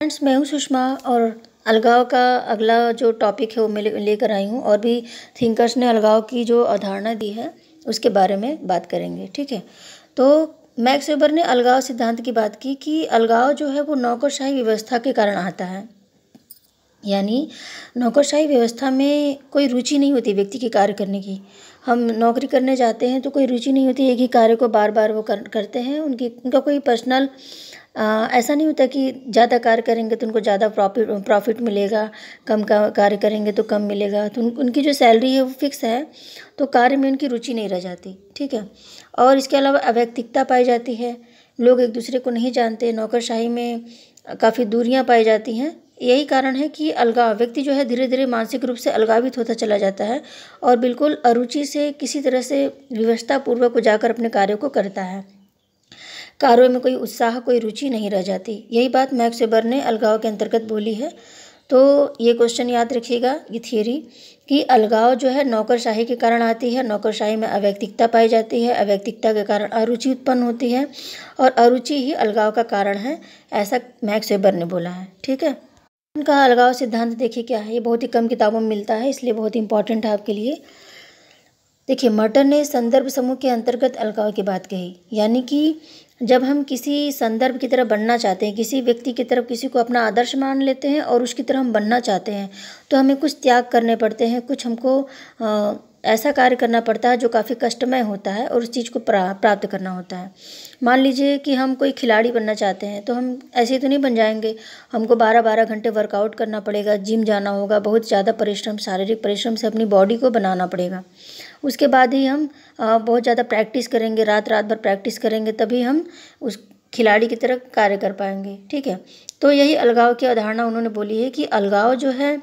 friends मैं हूँ सुषमा और अलगाव का अगला जो टॉपिक है वो मैं लेकर आई हूँ और भी थिंकर्स ने अलगाव की जो अवधारणा दी है उसके बारे में बात करेंगे ठीक है तो मैक्स वेबर ने अलगाव सिद्धांत की बात की कि अलगाव जो है वो नौकरशाही व्यवस्था के कारण आता है यानी नौकरशाही व्यवस्था में कोई रुचि नहीं होती व्यक्ति के कार्य करने की हम नौकरी करने जाते हैं तो कोई रुचि नहीं होती एक ही कार्य को बार बार वो कर करते हैं उनकी उनका कोई पर्सनल ऐसा नहीं होता कि ज़्यादा कार्य करेंगे तो उनको ज़्यादा प्रॉफिट प्रॉफिट मिलेगा कम का कार्य करेंगे तो कम मिलेगा तो उन, उनकी जो सैलरी है वो फिक्स है तो कार्य में उनकी रुचि नहीं रह जाती ठीक है और इसके अलावा अव्यक्तिकता पाई जाती है लोग एक दूसरे को नहीं जानते नौकरशाही में काफ़ी दूरियाँ पाई जाती हैं यही कारण है कि अलगाव व्यक्ति जो है धीरे धीरे मानसिक रूप से अलगावित होता चला जाता है और बिल्कुल अरुचि से किसी तरह से विवशतापूर्वक उजाकर जाकर अपने कार्यों को करता है कार्यों में कोई उत्साह कोई रुचि नहीं रह जाती यही बात मैक्सेबर ने अलगाव के अंतर्गत बोली है तो ये क्वेश्चन याद रखिएगा ये थियोरी कि अलगाव जो है नौकरशाही के कारण आती है नौकरशाही में अव्यक्तिकता पाई जाती है अव्यक्तिकता के कारण अरुचि उत्पन्न होती है और अरुचि ही अलगाव का कारण है ऐसा मैक्सेबर ने बोला है ठीक है उनका अलगाव सिद्धांत देखिए क्या है ये बहुत ही कम किताबों में मिलता है इसलिए बहुत ही इंपॉर्टेंट है आपके लिए देखिए मर्टन ने संदर्भ समूह के अंतर्गत अलगाव की बात कही यानी कि जब हम किसी संदर्भ की तरह बनना चाहते हैं किसी व्यक्ति की तरफ किसी को अपना आदर्श मान लेते हैं और उसकी तरह हम बनना चाहते हैं तो हमें कुछ त्याग करने पड़ते हैं कुछ हमको आ, ऐसा कार्य करना पड़ता है जो काफ़ी कष्टमय होता है और उस चीज़ को प्रा, प्राप्त करना होता है मान लीजिए कि हम कोई खिलाड़ी बनना चाहते हैं तो हम ऐसे तो नहीं बन जाएंगे हमको बारह बारह घंटे वर्कआउट करना पड़ेगा जिम जाना होगा बहुत ज़्यादा परिश्रम शारीरिक परिश्रम से अपनी बॉडी को बनाना पड़ेगा उसके बाद ही हम बहुत ज़्यादा प्रैक्टिस करेंगे रात रात भर प्रैक्टिस करेंगे तभी हम उस खिलाड़ी की तरह कार्य कर पाएंगे ठीक है तो यही अलगाव की अवधारणा उन्होंने बोली है कि अलगाव जो है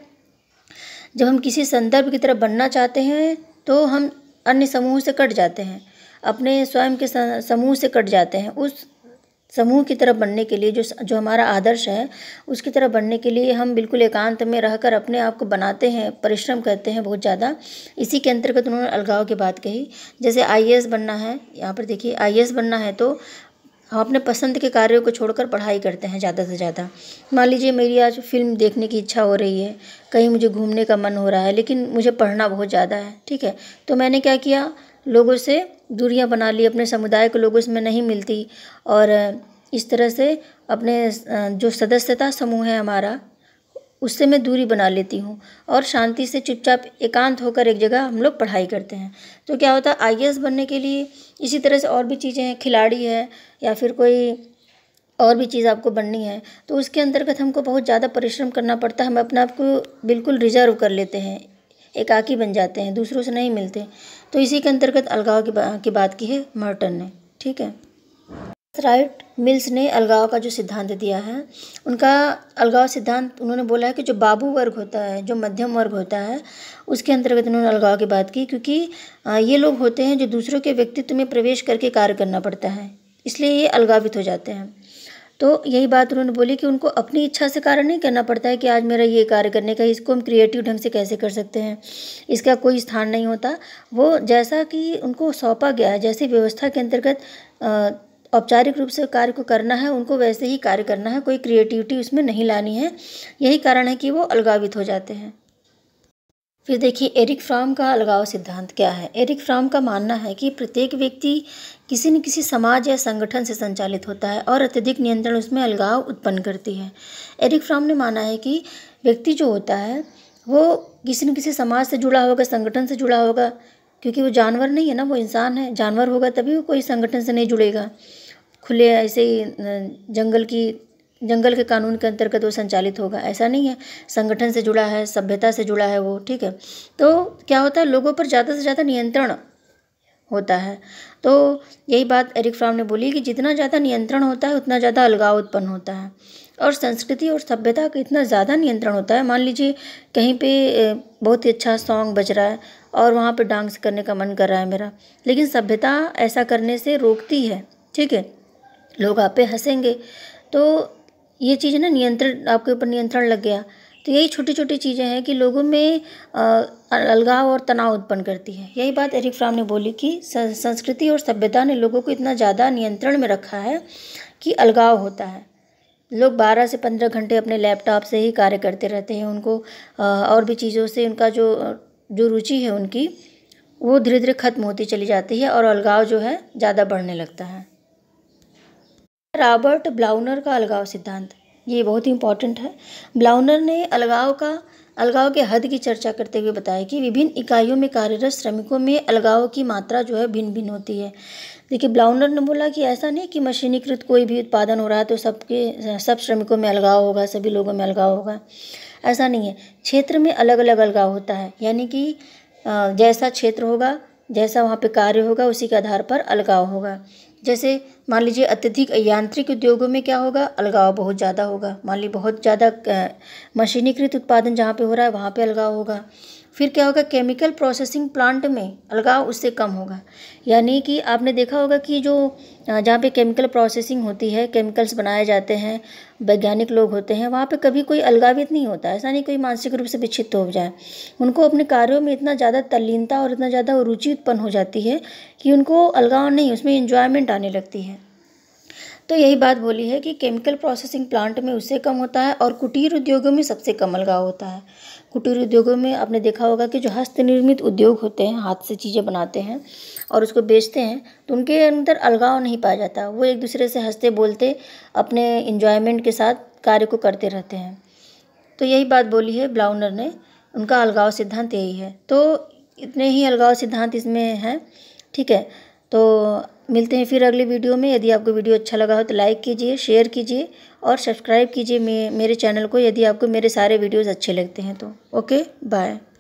जब हम किसी संदर्भ की तरह बनना चाहते हैं तो हम अन्य समूह से कट जाते हैं अपने स्वयं के समूह से कट जाते हैं उस समूह की तरफ बनने के लिए जो जो हमारा आदर्श है उसकी तरफ बनने के लिए हम बिल्कुल एकांत में रहकर अपने आप को बनाते हैं परिश्रम करते हैं बहुत ज़्यादा इसी के अंतर्गत उन्होंने अलगाव की बात कही जैसे आई बनना है यहाँ पर देखिए आई बनना है तो हम अपने पसंद के कार्यों को छोड़कर पढ़ाई करते हैं ज़्यादा से ज़्यादा मान लीजिए मेरी आज फिल्म देखने की इच्छा हो रही है कहीं मुझे घूमने का मन हो रहा है लेकिन मुझे पढ़ना बहुत ज़्यादा है ठीक है तो मैंने क्या किया लोगों से दूरियाँ बना ली अपने समुदाय के लोगों से नहीं मिलती और इस तरह से अपने जो सदस्यता समूह है हमारा उससे मैं दूरी बना लेती हूँ और शांति से चुपचाप एकांत होकर एक जगह हम लोग पढ़ाई करते हैं तो क्या होता है आई बनने के लिए इसी तरह से और भी चीज़ें हैं खिलाड़ी है या फिर कोई और भी चीज़ आपको बननी है तो उसके अंतर्गत हमको बहुत ज़्यादा परिश्रम करना पड़ता है हम अपने आप को बिल्कुल रिजर्व कर लेते हैं एकाकी बन जाते हैं दूसरों से नहीं मिलते तो इसी के अंतर्गत अलगाव की, की बात की है मर्टन ने ठीक है राइट मिल्स ने अलगाव का जो सिद्धांत दिया है उनका अलगाव सिद्धांत उन्होंने बोला है कि जो बाबू वर्ग होता है जो मध्यम वर्ग होता है उसके अंतर्गत उन्होंने अलगाव की बात की क्योंकि ये लोग होते हैं जो दूसरों के व्यक्तित्व में प्रवेश करके कार्य करना पड़ता है इसलिए ये अलगावित हो जाते हैं तो यही बात उन्होंने बोली कि उनको अपनी इच्छा से कार्य नहीं करना पड़ता है कि आज मेरा ये कार्य करने का इसको हम क्रिएटिव ढंग से कैसे कर सकते हैं इसका कोई स्थान नहीं होता वो जैसा कि उनको सौंपा गया है जैसे व्यवस्था के अंतर्गत औपचारिक रूप से कार्य को करना है उनको वैसे ही कार्य करना है कोई क्रिएटिविटी उसमें नहीं लानी है यही कारण है कि वो अलगावित हो जाते हैं फिर देखिए एरिक फ्राम का अलगाव सिद्धांत क्या है एरिक फ्राम का मानना है कि प्रत्येक व्यक्ति किसी न किसी समाज या संगठन से संचालित होता है और अत्यधिक नियंत्रण उसमें अलगाव उत्पन्न करती है एरिक फ्राम ने माना है कि व्यक्ति जो होता है वो किसी न किसी समाज से जुड़ा होगा संगठन से जुड़ा होगा क्योंकि वो जानवर नहीं है ना वो इंसान है जानवर होगा तभी वो कोई संगठन से नहीं जुड़ेगा खुले ऐसे ही जंगल की जंगल के कानून के अंतर्गत वो संचालित होगा ऐसा नहीं है संगठन से जुड़ा है सभ्यता से जुड़ा है वो ठीक है तो क्या होता है लोगों पर ज़्यादा से ज़्यादा नियंत्रण होता है तो यही बात एरिक फ्राम ने बोली कि जितना ज़्यादा नियंत्रण होता है उतना ज़्यादा अलगाव उत्पन्न होता है और संस्कृति और सभ्यता का इतना ज़्यादा नियंत्रण होता है मान लीजिए कहीं पे बहुत ही अच्छा सॉन्ग बज रहा है और वहाँ पे डांस करने का मन कर रहा है मेरा लेकिन सभ्यता ऐसा करने से रोकती है ठीक है लोग आप पे हंसेंगे तो ये चीज़ ना नियंत्रण आपके ऊपर नियंत्रण लग गया तो यही छोटी छोटी चीज़ें हैं कि लोगों में अलगाव और तनाव उत्पन्न करती है यही बात एरिक फ्राम ने बोली कि संस्कृति और सभ्यता ने लोगों को इतना ज़्यादा नियंत्रण में रखा है कि अलगाव होता है लोग 12 से 15 घंटे अपने लैपटॉप से ही कार्य करते रहते हैं उनको और भी चीज़ों से उनका जो जो रुचि है उनकी वो धीरे धीरे ख़त्म होती चली जाती है और अलगाव जो है ज़्यादा बढ़ने लगता है रॉबर्ट ब्लाउनर का अलगाव सिद्धांत ये बहुत ही इंपॉर्टेंट है ब्लाउनर ने अलगाव का अलगाव के हद की चर्चा करते हुए बताया कि विभिन्न इकाइयों में कार्यरत श्रमिकों में अलगाव की मात्रा जो है भिन्न भिन्न होती है देखिए ब्लाउनर ने बोला कि ऐसा नहीं कि मशीनीकृत कोई भी उत्पादन हो रहा है तो सबके सब श्रमिकों में अलगाव होगा सभी लोगों में अलगाव होगा ऐसा नहीं है क्षेत्र में अलग अलग अलगाव होता है यानी कि जैसा क्षेत्र होगा जैसा वहाँ पे कार्य होगा उसी के आधार पर अलगाव होगा जैसे मान लीजिए अत्यधिक यांत्रिक उद्योगों में क्या होगा अलगाव बहुत ज़्यादा होगा मान ली बहुत ज़्यादा मशीनीकृत उत्पादन जहाँ पे हो रहा है वहाँ पे अलगाव होगा फिर क्या होगा केमिकल प्रोसेसिंग प्लांट में अलगाव उससे कम होगा यानी कि आपने देखा होगा कि जो जहाँ पे केमिकल प्रोसेसिंग होती है केमिकल्स बनाए जाते हैं वैज्ञानिक लोग होते हैं वहाँ पे कभी कोई अलगावित नहीं होता ऐसा नहीं कोई मानसिक रूप से विक्षित हो जाए उनको अपने कार्यों में इतना ज़्यादा तल्लीनता और इतना ज़्यादा रुचि उत्पन्न हो जाती है कि उनको अलगाव नहीं उसमें इन्जॉयमेंट आने लगती है तो यही बात बोली है कि केमिकल प्रोसेसिंग प्लांट में उससे कम होता है और कुटीर उद्योगों में सबसे कम अलगाव होता है कुटीर उद्योगों में आपने देखा होगा कि जो हस्त निर्मित उद्योग होते हैं हाथ से चीज़ें बनाते हैं और उसको बेचते हैं तो उनके अंदर अलगाव नहीं पाया जाता वो एक दूसरे से हंसते बोलते अपने इन्जॉयमेंट के साथ कार्य को करते रहते हैं तो यही बात बोली है ब्लाउनर ने उनका अलगाव सिद्धांत यही है तो इतने ही अलगाव सिद्धांत इसमें हैं ठीक है तो मिलते हैं फिर अगले वीडियो में यदि आपको वीडियो अच्छा लगा हो तो लाइक कीजिए शेयर कीजिए और सब्सक्राइब कीजिए मे मेरे चैनल को यदि आपको मेरे सारे वीडियोज़ अच्छे लगते हैं तो ओके बाय